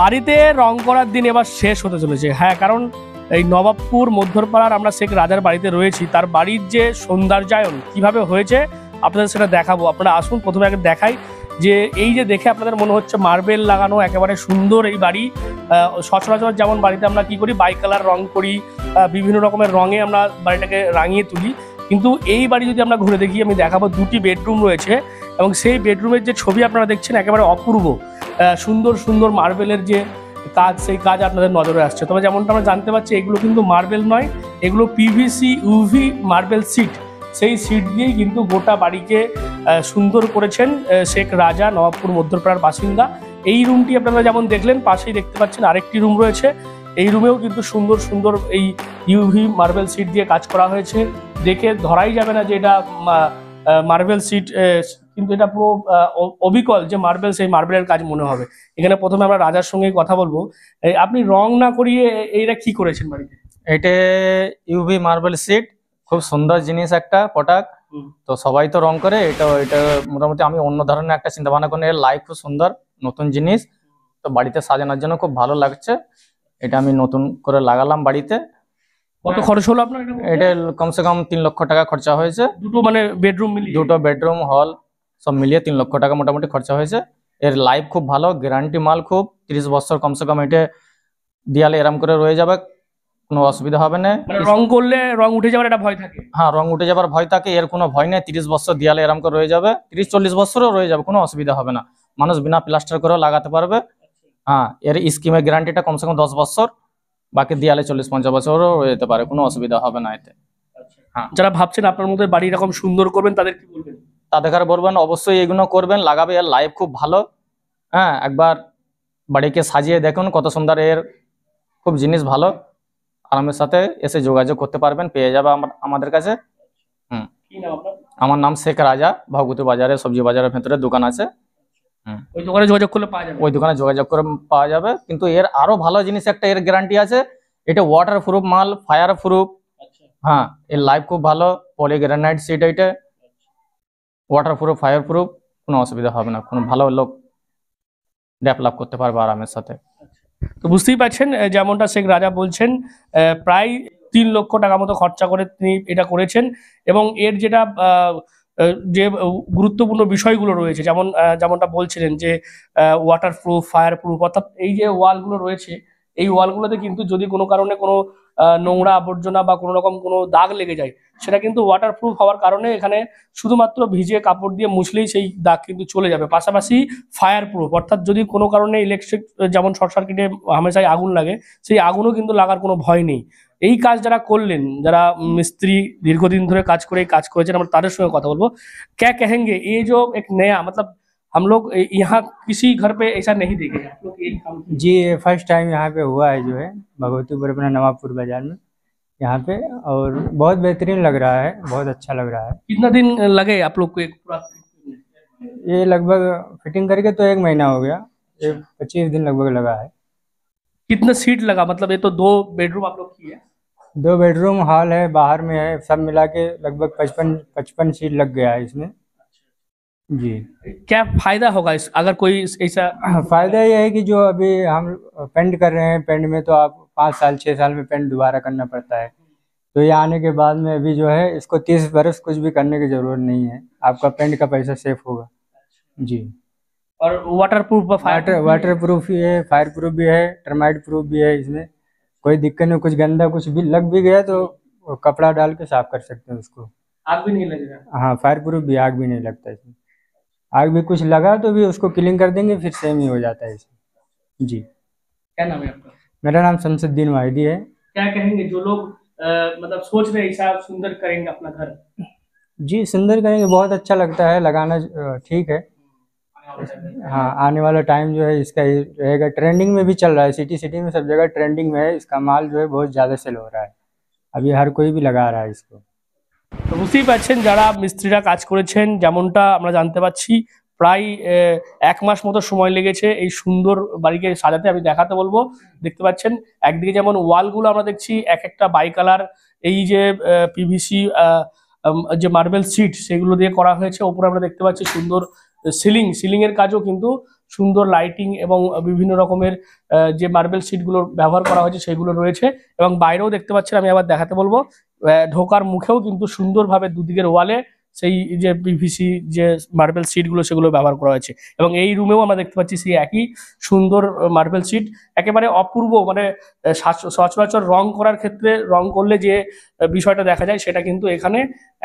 বাড়িতে রং করার দিন এবার শেষ হতে চলেছে হ্যাঁ কারণ এই নবাবপুর মধ্যরপাড়ার আমরা শেখ রাজার বাড়িতে রয়েছি তার বাড়ির যে সৌন্দর্যায়ন কিভাবে হয়েছে আপনাদের সেটা দেখাবো আপনারা আসুন প্রথমে আগে দেখাই যে এই যে দেখে আপনাদের মনে হচ্ছে মার্বেল লাগানো একেবারে সুন্দর এই বাড়ি সচরাচর যেমন বাড়িতে আমরা কি করি বাই কালার রং করি বিভিন্ন রকমের রঙে আমরা বাড়িটাকে রাঙিয়ে তুলি কিন্তু এই বাড়ি যদি আমরা ঘুরে দেখি আমি দেখাবো দুটি বেডরুম রয়েছে এবং সেই বেডরুমের যে ছবি আপনারা দেখছেন একেবারে অপূর্ব সুন্দর সুন্দর মার্বেলের যে কাজ সেই কাজ আপনাদের নজরে আসছে তবে যেমনটা আমরা জানতে পারছি এগুলো কিন্তু মার্বেল নয় এগুলো পিভিসি ইউভি মার্বেল সিট সেই সিট দিয়েই কিন্তু গোটা বাড়িকে সুন্দর করেছেন শেখ রাজা নবাবপুর মধ্যপাড়ার বাসিন্দা এই রুমটি আপনারা যেমন দেখলেন পাশেই দেখতে পাচ্ছেন আরেকটি রুম রয়েছে এই রুমেও কিন্তু সুন্দর সুন্দর এই ইউভি মার্বেল সিট দিয়ে কাজ করা হয়েছে দেখে ধরাই যাবে না যে এটা মার্বেল সিট কিন্তু এটা পুরো অবিকল যে মার্বেল সেই মার্বেলের কাজ মনে হবে এখানে প্রথমে আমরা রাজার সঙ্গে কথা বলবো আপনি রং না করিয়ে এইটা কি করেছেন বাড়িতে এটা ইউভি মার্বেল সিট খুব সুন্দর জিনিস একটা পটাক তো সবাই তো রং করে এটা এটা মোটামুটি আমি অন্য ধরনের একটা চিন্তা ভাবনা করি লাইফ খুব সুন্দর নতুন জিনিস তো বাড়িতে সাজানোর জন্য খুব ভালো লাগছে এটা আমি নতুন করে লাগালাম বাড়িতে কত হ্যাঁ। খরচ হলো আপনার এটা কমসে কম তিন লক্ষ টাকা খরচা হয়েছে দুটো মানে বেডরুম দুটো বেডরুম হল সব মিলিয়ে তিন লক্ষ টাকা মোটামুটি খরচা হয়েছে এর লাইফ খুব ভালো গ্যারান্টি মাল খুব তিরিশ বছর কমসে কম এটা দিয়ালে এরম করে রয়ে যাবে কোনো অসুবিধা হবে না মানে রং করলে রং উঠে যাওয়ার একটা ভয় থাকে হ্যাঁ রং উঠে যাওয়ার ভয় থাকে এর কোনো ভয় নেই তিরিশ বছর দিয়ালে এরম করে রয়ে যাবে তিরিশ চল্লিশ বছরও রয়ে যাবে কোনো অসুবিধা হবে না মানুষ বিনা প্লাস্টার করেও লাগাতে পারবে হ্যাঁ এর স্কিমের গ্যারান্টিটা কমসে কম দশ বছর বাকি দিয়ালে চল্লিশ পঞ্চাশ বছরও রয়ে যেতে পারে কোনো অসুবিধা হবে না এতে আচ্ছা। হ্যাঁ যারা ভাবছেন আপনার মধ্যে বাড়ি এরকম সুন্দর করবেন তাদের কি বলবেন তাদের বলবেন অবশ্যই এগুলো করবেন লাগাবে এর লাইফ খুব ভালো হ্যাঁ একবার বাড়িকে সাজিয়ে দেখুন কত সুন্দর এর খুব জিনিস ভালো আরামের সাথে এসে যোগাযোগ করতে পারবেন পেয়ে যাবে আমাদের কাছে হুম আমার নাম শেখ রাজা ভগবতী বাজারে সবজি বাজারের ভেতরে দোকান আছে ওই দোকানে যোগাযোগ পাওয়া যাবে ওই দোকানে যোগাযোগ করে পাওয়া যাবে কিন্তু এর আরো ভালো জিনিস একটা এর গ্যারান্টি আছে এটা ওয়াটার প্রুফ মাল ফায়ার আচ্ছা। প্রুফ হ্যাঁ এর লাইফ খুব ভালো পলি গ্রানাইট সিট এটা ওয়াটার প্রুফ ফায়ার প্রুফ কোনো অসুবিধা হবে না কোনো ভালো লোক ডেভেলপ করতে পারবে আরামের সাথে তো বুঝতেই পারছেন যেমনটা শেখ রাজা বলছেন প্রায় তিন লক্ষ টাকা মতো খরচা করে তিনি এটা করেছেন এবং এর যেটা যে গুরুত্বপূর্ণ বিষয়গুলো রয়েছে যেমন যেমনটা বলছিলেন যে ওয়াটারপ্রুফ ফায়ারপ্রুফ অর্থাৎ এই যে ওয়ালগুলো রয়েছে এই ওয়ালগুলোতে কিন্তু যদি কোনো কারণে কোনো নোংরা আবর্জনা বা কোনো রকম কোনো দাগ লেগে যায় সেটা কিন্তু ওয়াটারপ্রুফ হওয়ার কারণে এখানে শুধুমাত্র ভিজে কাপড় দিয়ে মুছলেই সেই দাগ কিন্তু চলে যাবে পাশাপাশি ফায়ার প্রুফ অর্থাৎ যদি কোনো কারণে ইলেকট্রিক যেমন শর্ট সার্কিটে হামেশাই আগুন লাগে সেই আগুনও কিন্তু লাগার কোনো ভয় নেই এই কাজ যারা করলেন যারা মিস্ত্রি দীর্ঘদিন ধরে কাজ করে কাজ করেছেন আমরা তাদের সঙ্গে কথা বলবো ক্যা কেহেঙ্গে এই যে এক নয়া মতলব हम लोग यहाँ किसी घर पे ऐसा नहीं देखे जी फर्स्ट टाइम यहाँ पे हुआ है जो है भगवतीपुर अपना नवाबपुर बाजार में यहाँ पे और बहुत बेहतरीन लग रहा है बहुत अच्छा लग रहा है कितना दिन लगे आप लोग को एक ये लगभग फिटिंग करके तो एक महीना हो गया ये अच्छा। पच्चीस दिन लगभग लगा है कितना सीट लगा मतलब ये तो दो बेडरूम आप लोग की है दो बेडरूम हॉल है बाहर में है सब मिला के लगभग पचपन पचपन सीट लग गया है इसमें जी क्या फायदा होगा इस अगर कोई ऐसा हाँ, फायदा यह है कि जो अभी हम पेंट कर रहे हैं पेंट में तो आप पाँच साल छः साल में पेंट दोबारा करना पड़ता है तो ये आने के बाद में अभी जो है इसको तीस बरस कुछ भी करने की जरूरत नहीं है आपका पेंट का पैसा सेफ होगा जी और waterproof water waterproof भी है फायर प्रूफ भी है टर्माइट प्रूफ भी है इसमें कोई दिक्कत नहीं कुछ गंदा कुछ भी लग भी गया तो कपड़ा डाल के साफ कर सकते हैं उसको आग भी नहीं लगेगा हाँ फायर प्रूफ भी आग भी नहीं लगता इसमें आग भी कुछ लगा तो भी उसको क्लिंग कर देंगे फिर सेम ही हो जाता है इसमें जी क्या नाम है आपका मेरा नाम शमसुद्दीन वाहिदी है क्या कहेंगे जो लोग मतलब सोच रहे हिसाब सुंदर करेंगे अपना घर जी सुंदर करेंगे बहुत अच्छा लगता है लगाना ठीक है हाँ आने वाला टाइम जो है इसका रहेगा ट्रेंडिंग में भी चल रहा है सिटी सिटी में सब जगह ट्रेंडिंग में है इसका माल जो है बहुत ज़्यादा सेल हो रहा है अभी हर कोई भी लगा रहा है इसको তো বুঝতেই পারছেন যারা মিস্ত্রিরা কাজ করেছেন যেমনটা আমরা জানতে পাচ্ছি প্রায় এক মাস মতো সময় লেগেছে এই সুন্দর বাড়িকে সাজাতে আমি দেখাতে বলবো দেখতে পাচ্ছেন একদিকে যেমন ওয়ালগুলো আমরা দেখছি এক একটা বাই কালার এই যে পিভিসি যে মার্বেল সিট সেগুলো দিয়ে করা হয়েছে ওপরে আমরা দেখতে পাচ্ছি সুন্দর সিলিং সিলিংয়ের কাজও কিন্তু সুন্দর লাইটিং এবং বিভিন্ন রকমের যে মার্বেল সিটগুলো ব্যবহার করা হয়েছে সেগুলো রয়েছে এবং বাইরেও দেখতে পাচ্ছেন আমি আবার দেখাতে বলবো ঢোকার মুখেও কিন্তু সুন্দরভাবে দুদিকের ওয়ালে সেই যে পিভিসি যে মার্বেল সিটগুলো সেগুলো ব্যবহার করা হয়েছে এবং এই রুমেও আমরা দেখতে পাচ্ছি সেই একই সুন্দর মার্বেল সিট একেবারে অপূর্ব মানে সচরাচর রং করার ক্ষেত্রে রং করলে যে বিষয়টা দেখা যায় সেটা কিন্তু এখানে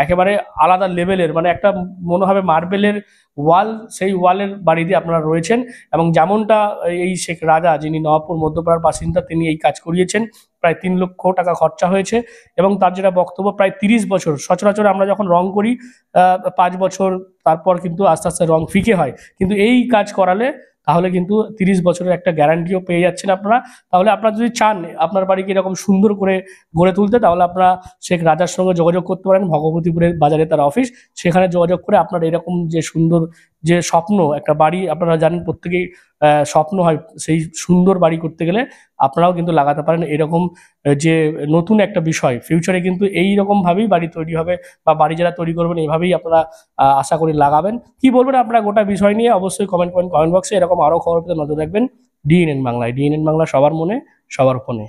একেবারে আলাদা লেভেলের মানে একটা মনে হবে মার্বেলের ওয়াল সেই ওয়ালের বাড়িতে আপনারা রয়েছেন এবং যেমনটা এই শেখ রাজা যিনি নবাবপুর মধ্যপাড়ার বাসিন্দা তিনি এই কাজ করিয়েছেন প্রায় তিন লক্ষ টাকা খরচা হয়েছে এবং তার যেটা বক্তব্য প্রায় তিরিশ বছর সচরাচর আমরা যখন রং করি পাঁচ বছর তারপর কিন্তু আস্তে আস্তে রং ফিকে হয় কিন্তু এই কাজ করালে তাহলে কিন্তু তিরিশ বছরের একটা গ্যারান্টিও পেয়ে যাচ্ছেন আপনারা তাহলে আপনারা যদি চান আপনার বাড়িকে এরকম সুন্দর করে গড়ে তুলতে তাহলে আপনারা শেখ রাজার সঙ্গে যোগাযোগ করতে পারেন ভগবতীপুরের বাজারে তার অফিস সেখানে যোগাযোগ করে আপনারা এরকম যে সুন্দর যে স্বপ্ন একটা বাড়ি আপনারা জানেন প্রত্যেকেই স্বপ্ন হয় সেই সুন্দর বাড়ি করতে গেলে আপনারাও কিন্তু লাগাতে পারেন এরকম যে নতুন একটা বিষয় ফিউচারে কিন্তু এই রকমভাবেই বাড়ি তৈরি হবে বা বাড়ি যারা তৈরি করবেন এভাবেই আপনারা আশা করি লাগাবেন কি বলবেন আপনারা গোটা বিষয় নিয়ে অবশ্যই কমেন্ট করেন কমেন্ট বক্সে এরকম আরও খবর পেতে নজর রাখবেন ডিএনএন বাংলায় ডিএনএন বাংলা সবার মনে সবার ফোনে